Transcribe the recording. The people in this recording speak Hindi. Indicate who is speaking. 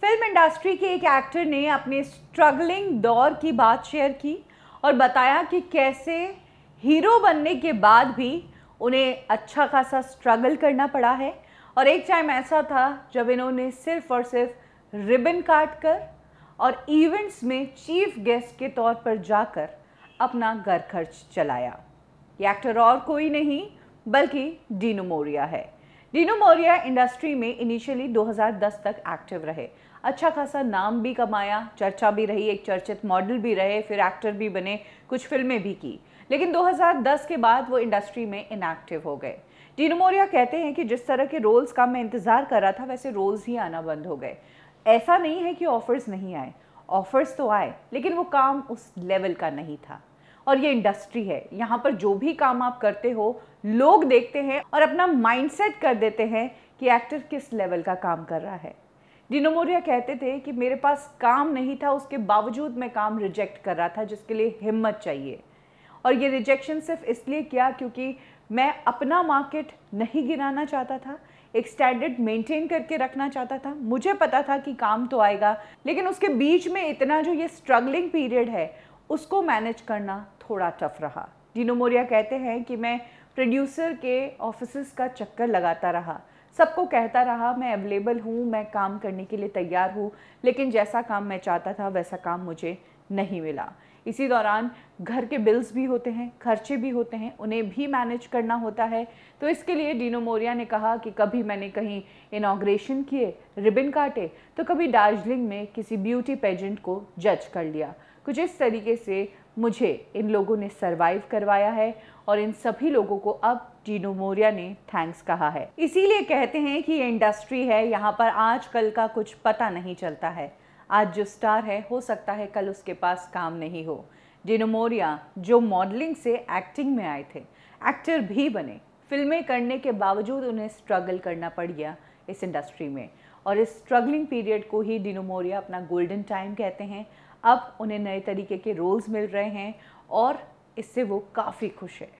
Speaker 1: फिल्म इंडस्ट्री के एक एक्टर ने अपने स्ट्रगलिंग दौर की बात शेयर की और बताया कि कैसे हीरो बनने के बाद भी उन्हें अच्छा खासा स्ट्रगल करना पड़ा है और एक टाइम ऐसा था जब इन्होंने सिर्फ और सिर्फ रिबन काट कर और इवेंट्स में चीफ गेस्ट के तौर पर जाकर अपना घर खर्च चलाया ये एक्टर और कोई नहीं बल्कि डीनोमोरिया है डीनो मौर्या इंडस्ट्री में इनिशियली 2010 तक एक्टिव रहे अच्छा खासा नाम भी कमाया चर्चा भी रही एक चर्चित मॉडल भी रहे फिर एक्टर भी बने कुछ फिल्में भी की लेकिन 2010 के बाद वो इंडस्ट्री में इनएक्टिव हो गए डीनो मौर्या कहते हैं कि जिस तरह के रोल्स का मैं इंतज़ार कर रहा था वैसे रोल्स ही आना बंद हो गए ऐसा नहीं है कि ऑफ़र्स नहीं आए ऑफ़र्स तो आए लेकिन वो काम उस लेवल का नहीं था और ये इंडस्ट्री है यहाँ पर जो भी काम आप करते हो लोग देखते हैं और अपना माइंडसेट कर देते हैं कि एक्टर किस लेवल का काम कर रहा है डिनो मोरिया कहते थे कि मेरे पास काम नहीं था उसके बावजूद मैं काम रिजेक्ट कर रहा था जिसके लिए हिम्मत चाहिए और ये रिजेक्शन सिर्फ इसलिए किया क्योंकि मैं अपना मार्केट नहीं गिराना चाहता था एक स्टैंडर्ड मेंटेन करके रखना चाहता था मुझे पता था कि काम तो आएगा लेकिन उसके बीच में इतना जो ये स्ट्रगलिंग पीरियड है उसको मैनेज करना थोड़ा टफ रहा डीनो मोरिया कहते हैं कि मैं प्रोड्यूसर के ऑफिस का चक्कर लगाता रहा सबको कहता रहा मैं अवेलेबल हूँ मैं काम करने के लिए तैयार हूँ लेकिन जैसा काम मैं चाहता था वैसा काम मुझे नहीं मिला इसी दौरान घर के बिल्स भी होते हैं खर्चे भी होते हैं उन्हें भी मैनेज करना होता है तो इसके लिए डीनो मोरिया ने कहा कि कभी मैंने कहीं इनाग्रेशन किए रिबन काटे तो कभी दार्जिलिंग में किसी ब्यूटी पेजेंट को जज कर लिया कुछ इस तरीके से मुझे इन लोगों ने सरवाइव करवाया है और इन सभी लोगों को अब डीनो मोरिया ने थैंक्स कहा है इसीलिए कहते हैं कि ये इंडस्ट्री है यहाँ पर आजकल का कुछ पता नहीं चलता है आज जो स्टार है हो सकता है कल उसके पास काम नहीं हो डिनोमोरिया जो मॉडलिंग से एक्टिंग में आए थे एक्टर भी बने फिल्में करने के बावजूद उन्हें स्ट्रगल करना पड़ गया इस इंडस्ट्री में और इस स्ट्रगलिंग पीरियड को ही डिनोमोरिया अपना गोल्डन टाइम कहते हैं अब उन्हें नए तरीके के रोल्स मिल रहे हैं और इससे वो काफ़ी खुश है